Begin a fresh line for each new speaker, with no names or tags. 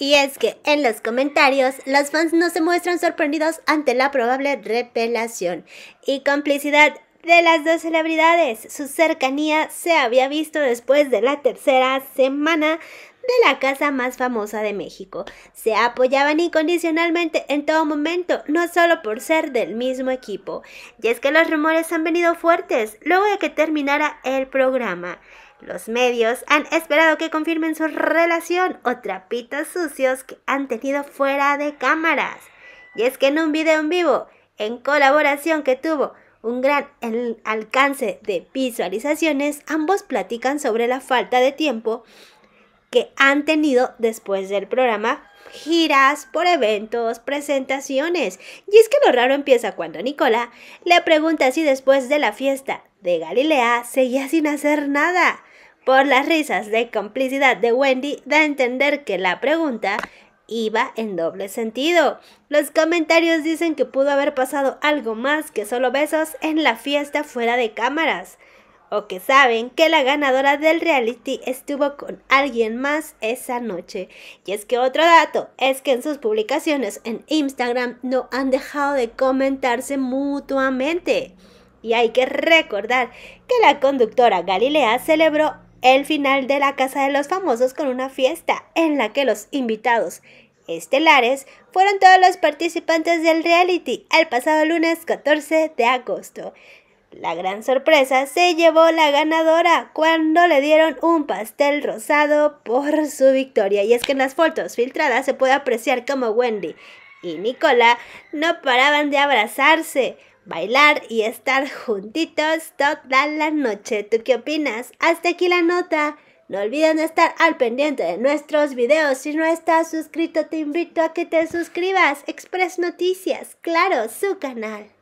Y es que en los comentarios los fans no se muestran sorprendidos ante la probable repelación y complicidad de las dos celebridades. Su cercanía se había visto después de la tercera semana de la casa más famosa de México. Se apoyaban incondicionalmente en todo momento, no solo por ser del mismo equipo. Y es que los rumores han venido fuertes luego de que terminara el programa. Los medios han esperado que confirmen su relación o trapitos sucios que han tenido fuera de cámaras. Y es que en un video en vivo, en colaboración que tuvo un gran alcance de visualizaciones, ambos platican sobre la falta de tiempo que han tenido después del programa giras por eventos, presentaciones. Y es que lo raro empieza cuando Nicola le pregunta si después de la fiesta de Galilea seguía sin hacer nada por las risas de complicidad de Wendy, da a entender que la pregunta iba en doble sentido. Los comentarios dicen que pudo haber pasado algo más que solo besos en la fiesta fuera de cámaras, o que saben que la ganadora del reality estuvo con alguien más esa noche. Y es que otro dato es que en sus publicaciones en Instagram no han dejado de comentarse mutuamente. Y hay que recordar que la conductora Galilea celebró el final de la Casa de los Famosos con una fiesta en la que los invitados estelares fueron todos los participantes del reality el pasado lunes 14 de agosto. La gran sorpresa se llevó la ganadora cuando le dieron un pastel rosado por su victoria. Y es que en las fotos filtradas se puede apreciar como Wendy y Nicola no paraban de abrazarse, bailar y estar juntitos toda la noche. ¿Tú qué opinas? Hasta aquí la nota. No olviden estar al pendiente de nuestros videos. Si no estás suscrito, te invito a que te suscribas. Express Noticias, claro, su canal.